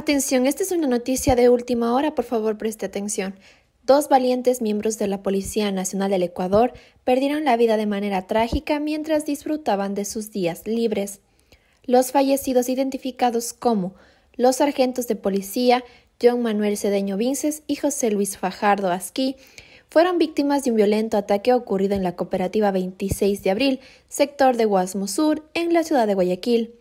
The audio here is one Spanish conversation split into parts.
Atención, esta es una noticia de última hora, por favor preste atención. Dos valientes miembros de la Policía Nacional del Ecuador perdieron la vida de manera trágica mientras disfrutaban de sus días libres. Los fallecidos identificados como los sargentos de policía John Manuel Cedeño Vinces y José Luis Fajardo Asquí fueron víctimas de un violento ataque ocurrido en la cooperativa 26 de abril, sector de Guasmo Sur, en la ciudad de Guayaquil.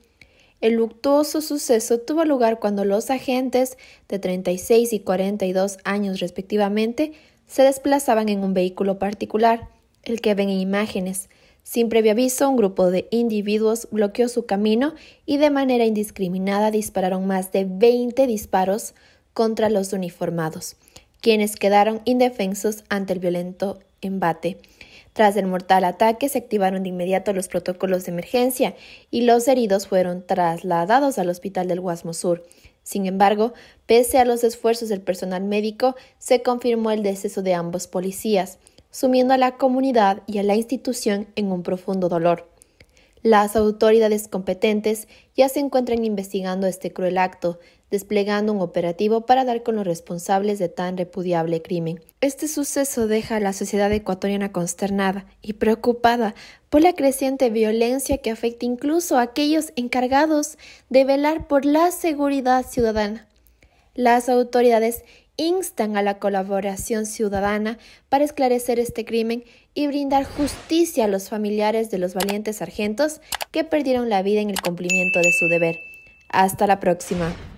El luctuoso suceso tuvo lugar cuando los agentes, de 36 y 42 años respectivamente, se desplazaban en un vehículo particular, el que ven en imágenes. Sin previo aviso, un grupo de individuos bloqueó su camino y de manera indiscriminada dispararon más de 20 disparos contra los uniformados, quienes quedaron indefensos ante el violento embate. Tras el mortal ataque, se activaron de inmediato los protocolos de emergencia y los heridos fueron trasladados al hospital del Guasmo Sur. Sin embargo, pese a los esfuerzos del personal médico, se confirmó el deceso de ambos policías, sumiendo a la comunidad y a la institución en un profundo dolor. Las autoridades competentes ya se encuentran investigando este cruel acto, desplegando un operativo para dar con los responsables de tan repudiable crimen. Este suceso deja a la sociedad ecuatoriana consternada y preocupada por la creciente violencia que afecta incluso a aquellos encargados de velar por la seguridad ciudadana. Las autoridades instan a la colaboración ciudadana para esclarecer este crimen y brindar justicia a los familiares de los valientes sargentos que perdieron la vida en el cumplimiento de su deber. Hasta la próxima.